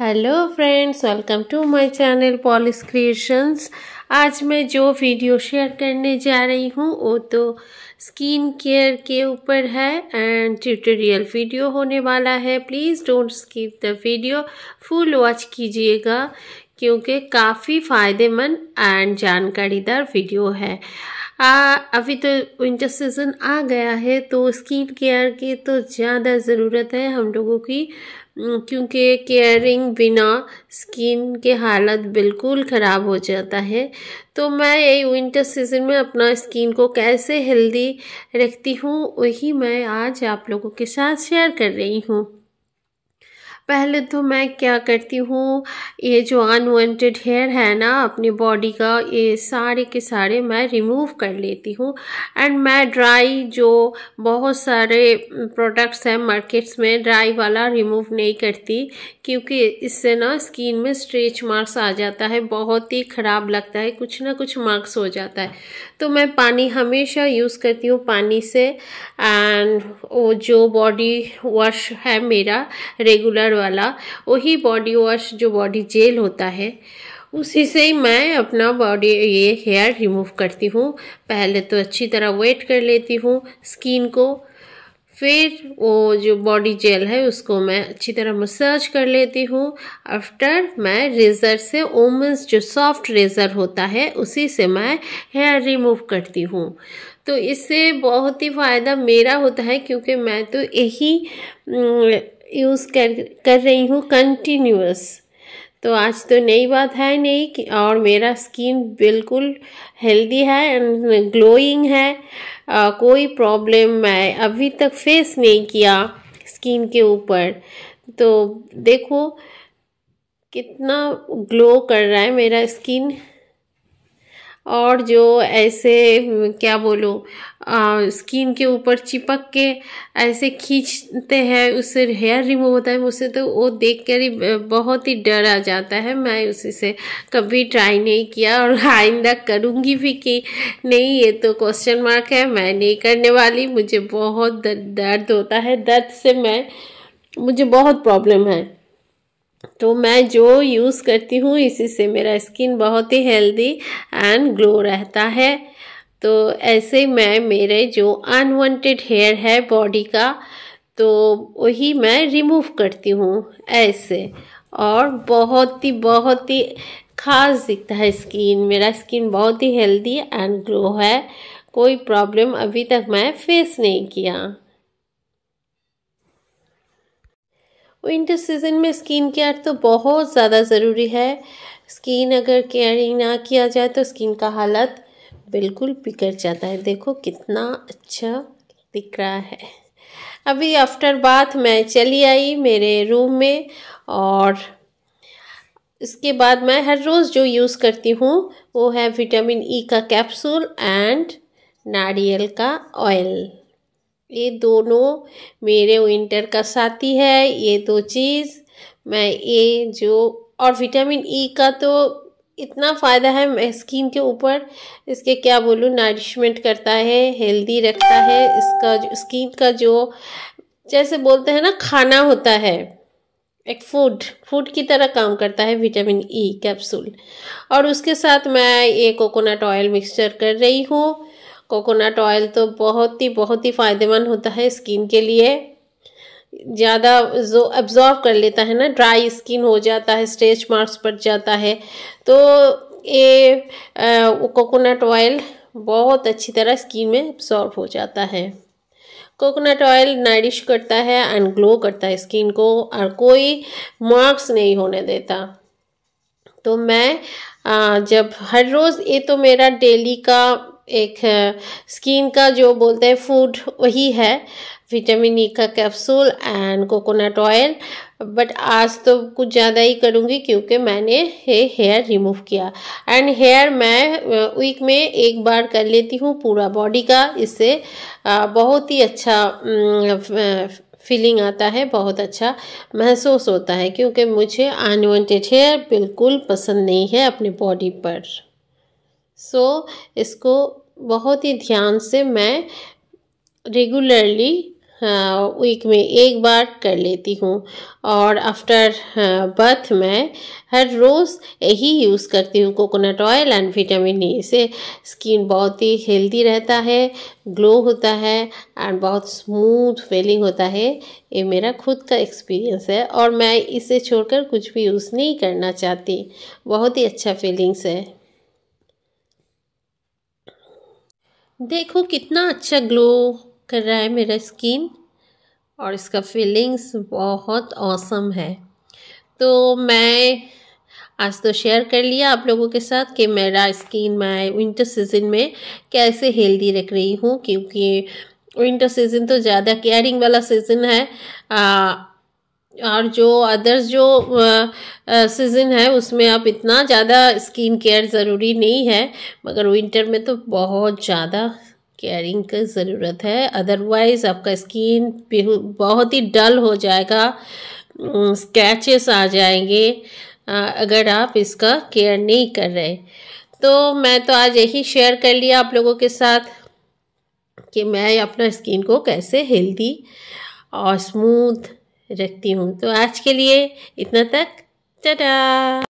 hello friends welcome to my channel Polis creations आज मैं जो वीडियो शेयर करने जा रही हूँ वो तो स्किन केयर के ऊपर है एंड ट्यूटोरियल वीडियो होने वाला है please don't skip the video full watch कीजिएगा क्योंकि काफ़ी फ़ायदेमंद एंड जानकारीदार वीडियो है आ, अभी तो विंटर सीज़न आ गया है तो स्किन केयर की तो ज़्यादा ज़रूरत है हम लोगों की क्योंकि केयरिंग बिना स्किन के हालत बिल्कुल ख़राब हो जाता है तो मैं यही विंटर सीज़न में अपना स्किन को कैसे हेल्दी रखती हूँ वही मैं आज आप लोगों के साथ शेयर कर रही हूँ पहले तो मैं क्या करती हूँ ये जो अनवांटेड हेयर है ना अपनी बॉडी का ये सारे के सारे मैं रिमूव कर लेती हूँ एंड मैं ड्राई जो बहुत सारे प्रोडक्ट्स हैं मार्केट्स में ड्राई वाला रिमूव नहीं करती क्योंकि इससे ना स्किन में स्ट्रेच मार्क्स आ जाता है बहुत ही ख़राब लगता है कुछ ना कुछ मार्क्स हो जाता है तो मैं पानी हमेशा यूज़ करती हूँ पानी से एंड वो जो बॉडी वॉश है मेरा रेगुलर वाला वही बॉडी वॉश जो बॉडी जेल होता है उसी से ही मैं अपना बॉडी ये हेयर रिमूव करती हूँ पहले तो अच्छी तरह वेट कर लेती हूँ स्किन को फिर वो जो बॉडी जेल है उसको मैं अच्छी तरह मसाज कर लेती हूँ आफ्टर मैं रेज़र से ओमन्स जो सॉफ्ट रेज़र होता है उसी से मैं हेयर रिमूव करती हूँ तो इससे बहुत ही फ़ायदा मेरा होता है क्योंकि मैं तो यही यूज़ कर कर रही हूँ कंटिन्यूस तो आज तो नई बात है नहीं कि और मेरा स्किन बिल्कुल हेल्दी है ग्लोइंग है आ, कोई प्रॉब्लम मैं अभी तक फेस नहीं किया स्किन के ऊपर तो देखो कितना ग्लो कर रहा है मेरा स्किन और जो ऐसे क्या बोलो स्किन के ऊपर चिपक के ऐसे खींचते हैं उससे हेयर रिमूव होता है मुझसे तो वो देख कर ही बहुत ही डर आ जाता है मैं उसी से कभी ट्राई नहीं किया और आइंदा करूँगी भी कि नहीं ये तो क्वेश्चन मार्क है मैं नहीं करने वाली मुझे बहुत दर्द होता है दर्द से मैं मुझे बहुत प्रॉब्लम है तो मैं जो यूज़ करती हूँ इसी से मेरा स्किन बहुत ही हेल्दी एंड ग्लो रहता है तो ऐसे मैं मेरे जो अनवांटेड हेयर है बॉडी का तो वही मैं रिमूव करती हूँ ऐसे और बहुत ही बहुत ही खास दिखता है स्किन मेरा स्किन बहुत ही हेल्दी एंड ग्लो है कोई प्रॉब्लम अभी तक मैं फेस नहीं किया विंटर सीज़न में स्किन केयर तो बहुत ज़्यादा ज़रूरी है स्किन अगर केयरिंग ना किया जाए तो स्किन का हालत बिल्कुल बिगड़ जाता है देखो कितना अच्छा दिख रहा है अभी आफ्टर बाथ मैं चली आई मेरे रूम में और इसके बाद मैं हर रोज़ जो यूज़ करती हूँ वो है विटामिन ई e का कैप्सूल एंड नारियल का ऑयल ये दोनों मेरे विंटर का साथी है ये दो चीज़ मैं ये जो और विटामिन ई e का तो इतना फ़ायदा है स्किन के ऊपर इसके क्या बोलूँ नरिशमेंट करता है हेल्दी रखता है इसका जो स्किन का जो जैसे बोलते हैं ना खाना होता है एक फूड फूड की तरह काम करता है विटामिन ई e, कैप्सूल और उसके साथ मैं ये कोकोनट ऑयल मिक्सचर कर रही हूँ कोकोनट ऑयल तो बहुत ही बहुत ही फ़ायदेमंद होता है स्किन के लिए ज़्यादा जो एब्ज़ॉर्ब कर लेता है ना ड्राई स्किन हो जाता है स्ट्रेच मार्क्स पड़ जाता है तो ये कोकोनट ऑयल बहुत अच्छी तरह स्किन में एब्ज़ॉर्ब हो जाता है कोकोनट ऑयल नरिश करता है एंड ग्लो करता है स्किन को और कोई मार्क्स नहीं होने देता तो मैं आ, जब हर रोज़ ये तो मेरा डेली का एक स्किन का जो बोलते हैं फूड वही है विटामिन ई e का capsule and coconut oil but आज तो कुछ ज़्यादा ही करूँगी क्योंकि मैंने ये हेयर रिमूव किया एंड हेयर मैं वीक में एक बार कर लेती हूँ पूरा बॉडी का इससे बहुत ही अच्छा फीलिंग आता है बहुत अच्छा महसूस होता है क्योंकि मुझे अनवॉन्टेड हेयर बिल्कुल पसंद नहीं है अपने बॉडी पर सो इसको बहुत ही ध्यान से मैं रेगुलरली वीक हाँ, में एक बार कर लेती हूँ और आफ्टर बर्थ हाँ, मैं हर रोज़ यही यूज़ करती हूँ coconut oil and vitamin E से स्किन बहुत ही हेल्दी रहता है ग्लो होता है एंड बहुत स्मूथ फीलिंग होता है ये मेरा खुद का एक्सपीरियंस है और मैं इसे छोड़कर कुछ भी यूज़ नहीं करना चाहती बहुत ही अच्छा फीलिंग्स है देखो कितना अच्छा ग्लो कर रहा है मेरा स्किन और इसका फीलिंग्स बहुत औसम है तो मैं आज तो शेयर कर लिया आप लोगों के साथ कि मेरा स्किन मैं विंटर सीज़न में कैसे हेल्दी रख रही हूँ क्योंकि विंटर सीज़न तो ज़्यादा केयरिंग वाला सीज़न है आ, और जो अदर्स जो सीज़न uh, uh, है उसमें आप इतना ज़्यादा स्किन केयर ज़रूरी नहीं है मगर विंटर में तो बहुत ज़्यादा केयरिंग की ज़रूरत है अदरवाइज़ आपका स्किन बहुत ही डल हो जाएगा स्क्रैचेस mm, आ जाएंगे uh, अगर आप इसका केयर नहीं कर रहे तो मैं तो आज यही शेयर कर लिया आप लोगों के साथ कि मैं अपना स्किन को कैसे हेल्दी और स्मूथ रखती हूँ तो आज के लिए इतना तक टाटा